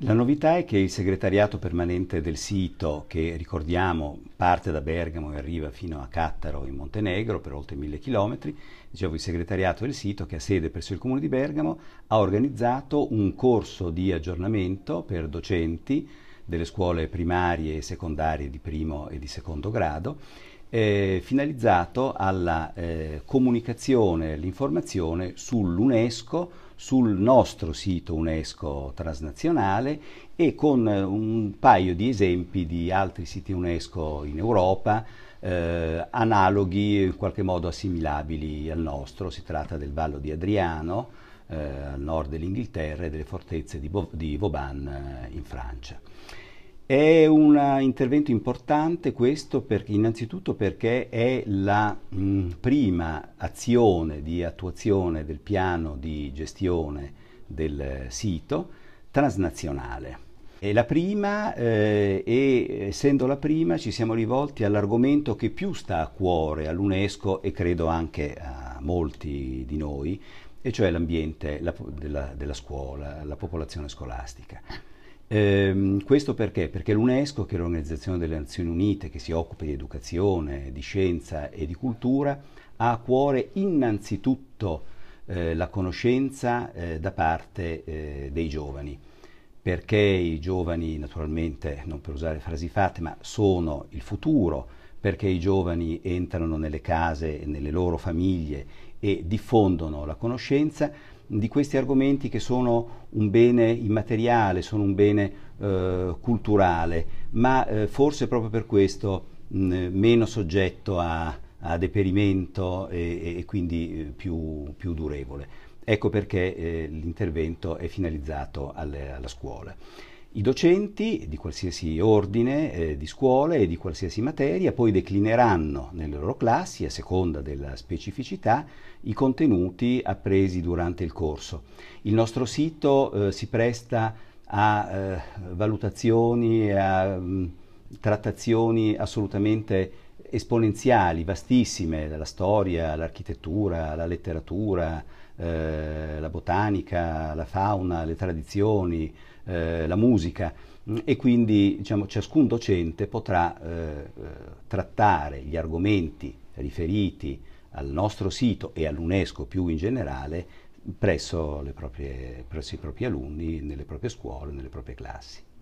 La novità è che il segretariato permanente del sito, che ricordiamo parte da Bergamo e arriva fino a Cattaro in Montenegro per oltre mille chilometri, dicevo il segretariato del sito che ha sede presso il comune di Bergamo, ha organizzato un corso di aggiornamento per docenti delle scuole primarie e secondarie di primo e di secondo grado eh, finalizzato alla eh, comunicazione e l'informazione sull'UNESCO, sul nostro sito UNESCO transnazionale e con eh, un paio di esempi di altri siti UNESCO in Europa, eh, analoghi, in qualche modo assimilabili al nostro. Si tratta del Vallo di Adriano, eh, al nord dell'Inghilterra, e delle fortezze di, Bo- di Vauban eh, in Francia. È un eh, intervento importante questo perché, innanzitutto perché è la mh, mm, prima azione di attuazione del piano di gestione del eh, sito transnazionale. È la prima eh, e essendo la prima ci siamo rivolti all'argomento che più sta a cuore all'UNESCO e credo anche a molti di noi, e cioè l'ambiente la, della, della scuola, la popolazione scolastica. Ehm, questo perché? Perché l'UNESCO, che è l'Organizzazione delle Nazioni Unite che si occupa di educazione, di scienza e di cultura, ha a cuore innanzitutto eh, la conoscenza eh, da parte eh, dei giovani, perché i giovani naturalmente, non per usare frasi fatte, ma sono il futuro, perché i giovani entrano nelle case, e nelle loro famiglie e diffondono la conoscenza di questi argomenti che sono un bene immateriale, sono un bene eh, culturale, ma eh, forse proprio per questo mh, meno soggetto a, a deperimento e, e quindi eh, più, più, durevole. Ecco perché eh, l'intervento è finalizzato alle, alla scuola. I docenti di qualsiasi ordine eh, di scuole e di qualsiasi materia poi declineranno nelle loro classi, a seconda della specificità, i contenuti appresi durante il corso. Il nostro sito eh, si presta a eh, valutazioni e a mh, mm, trattazioni assolutamente esponenziali, vastissime, la storia, l'architettura, la letteratura, eh, la botanica, la fauna, le tradizioni, eh, la musica mm, e quindi diciamo, ciascun docente potrà eh, eh, trattare gli argomenti riferiti al nostro sito e all'UNESCO più in generale presso, proprie, presso i propri alunni, nelle proprie scuole, nelle proprie classi.